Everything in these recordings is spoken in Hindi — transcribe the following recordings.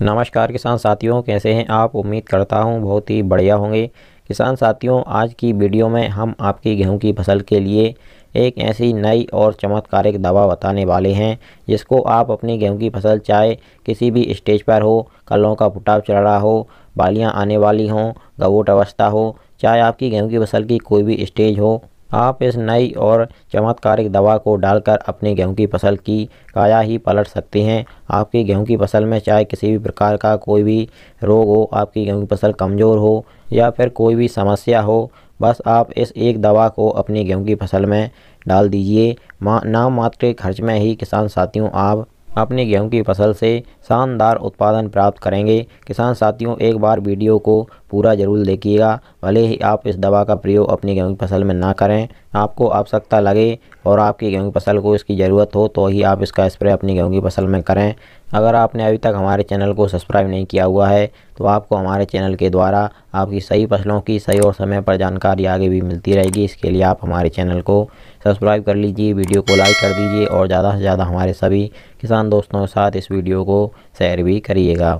नमस्कार किसान साथियों कैसे हैं आप उम्मीद करता हूं बहुत ही बढ़िया होंगे किसान साथियों आज की वीडियो में हम आपकी गेहूं की फसल के लिए एक ऐसी नई और चमत्कारिक दवा बताने वाले हैं जिसको आप अपनी गेहूं की फसल चाहे किसी भी स्टेज पर हो कलों का पुटाव चल रहा हो बालियां आने वाली हों गवोट अवस्था हो चाहे आपकी गेहूँ की फसल की कोई भी स्टेज हो आप इस नई और चमत्कारिक दवा को डालकर अपने गेहूं की फसल की काया ही पलट सकते हैं आपकी गेहूं की फसल में चाहे किसी भी प्रकार का कोई भी रोग हो आपकी गेहूं की फसल कमज़ोर हो या फिर कोई भी समस्या हो बस आप इस एक दवा को अपनी गेहूँ की फसल में डाल दीजिए मा, नाम मात्र खर्च में ही किसान साथियों आप अपने गेहूं की फसल से शानदार उत्पादन प्राप्त करेंगे किसान साथियों एक बार वीडियो को पूरा ज़रूर देखिएगा भले ही आप इस दवा का प्रयोग अपनी गेहूँ की फसल में ना करें आपको आवश्यकता लगे और आपकी गेहूँ की फसल को इसकी ज़रूरत हो तो ही आप इसका स्प्रे अपनी गेहूँ की फसल में करें अगर आपने अभी तक हमारे चैनल को सब्सक्राइब नहीं किया हुआ है तो आपको हमारे चैनल के द्वारा आपकी सही फसलों की सही और समय पर जानकारी आगे भी मिलती रहेगी इसके लिए आप हमारे चैनल को सब्सक्राइब कर लीजिए वीडियो को लाइक कर दीजिए और ज़्यादा से ज़्यादा हमारे सभी किसान दोस्तों के साथ इस वीडियो को शेयर भी करिएगा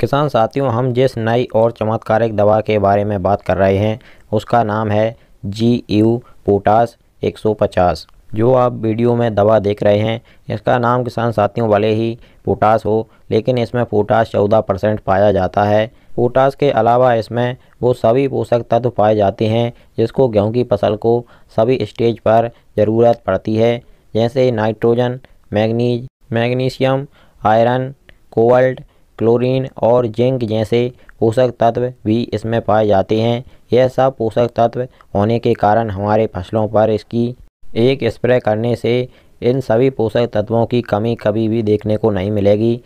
किसान साथियों हम जिस नई और चमत्कारिक दवा के बारे में बात कर रहे हैं उसका नाम है जी यू पोटास 150 जो आप वीडियो में दवा देख रहे हैं इसका नाम किसान साथियों वाले ही पोटास हो लेकिन इसमें पोटास 14 परसेंट पाया जाता है पोटास के अलावा इसमें वो सभी पोषक तत्व पाए जाते हैं जिसको गेहूं की फसल को सभी स्टेज पर ज़रूरत पड़ती है जैसे nitrogen manganese magnesium iron cobalt chlorine और जिंक जैसे पोषक तत्व भी इसमें पाए जाते हैं यह सब पोषक तत्व होने के कारण हमारे फसलों पर इसकी एक स्प्रे करने से इन सभी पोषक तत्वों की कमी कभी भी देखने को नहीं मिलेगी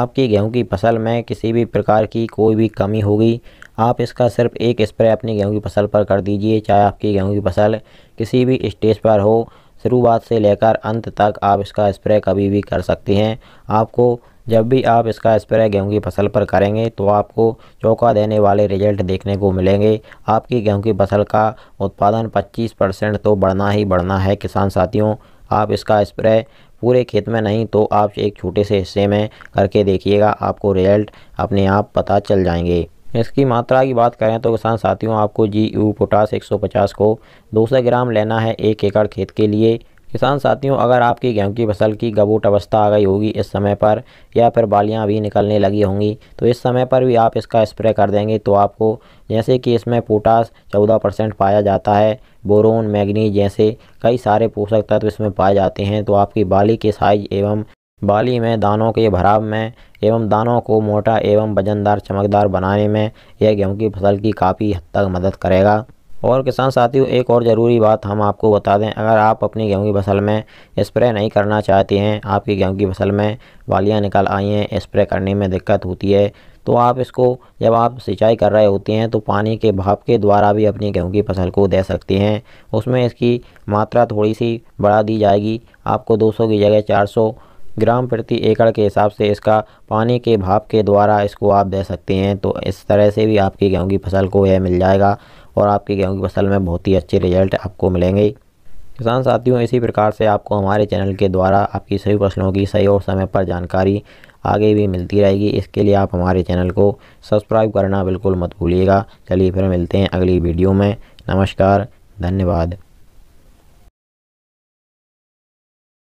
आपकी गेहूं की फसल में किसी भी प्रकार की कोई भी कमी होगी आप इसका सिर्फ एक स्प्रे अपनी गेहूं की फसल पर कर दीजिए चाहे आपकी गेहूं की फसल किसी भी स्टेज पर हो शुरुआत से लेकर अंत तक आप इसका स्प्रे कभी भी कर सकते हैं आपको जब भी आप इसका स्प्रे गेहूं की फसल पर करेंगे तो आपको चौका देने वाले रिजल्ट देखने को मिलेंगे आपकी गेहूं की फसल का उत्पादन 25 परसेंट तो बढ़ना ही बढ़ना है किसान साथियों आप इसका स्प्रे पूरे खेत में नहीं तो आप एक छोटे से हिस्से में करके देखिएगा आपको रिजल्ट अपने आप पता चल जाएंगे इसकी मात्रा की बात करें तो किसान साथियों आपको जी यू पोटास एक को दो ग्राम लेना है एक एकड़ खेत के लिए किसान साथियों अगर आपकी गेहूं की फसल की गबूट अवस्था आ गई होगी इस समय पर या फिर बालियां भी निकलने लगी होंगी तो इस समय पर भी आप इसका स्प्रे कर देंगे तो आपको जैसे कि इसमें पोटास चौदह परसेंट पाया जाता है बोरोन मैग्नीज जैसे कई सारे पोषक तत्व इसमें पाए जाते हैं तो आपकी बाली के साइज एवं बाली में दानों के भराव में एवं दानों को मोटा एवं वजनदार चमकदार बनाने में यह गेहूँ की फसल की काफ़ी हद तक मदद करेगा और किसान साथियों एक और ज़रूरी बात हम आपको बता दें अगर आप अपनी गेहूं की फसल में स्प्रे नहीं करना चाहते हैं आपकी गेहूं की फसल में वालियाँ निकल आई हैं स्प्रे करने में दिक्कत होती है तो आप इसको जब आप सिंचाई कर रहे होते हैं तो पानी के भाप के द्वारा भी अपनी गेहूं की फसल को दे सकते हैं उसमें इसकी मात्रा थोड़ी सी बढ़ा दी जाएगी आपको दो की जगह चार ग्राम प्रति एकड़ के हिसाब से इसका पानी के भाप के द्वारा इसको आप दे सकते हैं तो इस तरह से भी आपकी गेहूँ की फसल को यह मिल जाएगा और आपके गेहूँ की फसल में बहुत ही अच्छे रिजल्ट आपको मिलेंगे किसान साथियों इसी प्रकार से आपको हमारे चैनल के द्वारा आपकी सभी फसलों की सही और समय पर जानकारी आगे भी मिलती रहेगी इसके लिए आप हमारे चैनल को सब्सक्राइब करना बिल्कुल मत भूलिएगा चलिए फिर मिलते हैं अगली वीडियो में नमस्कार धन्यवाद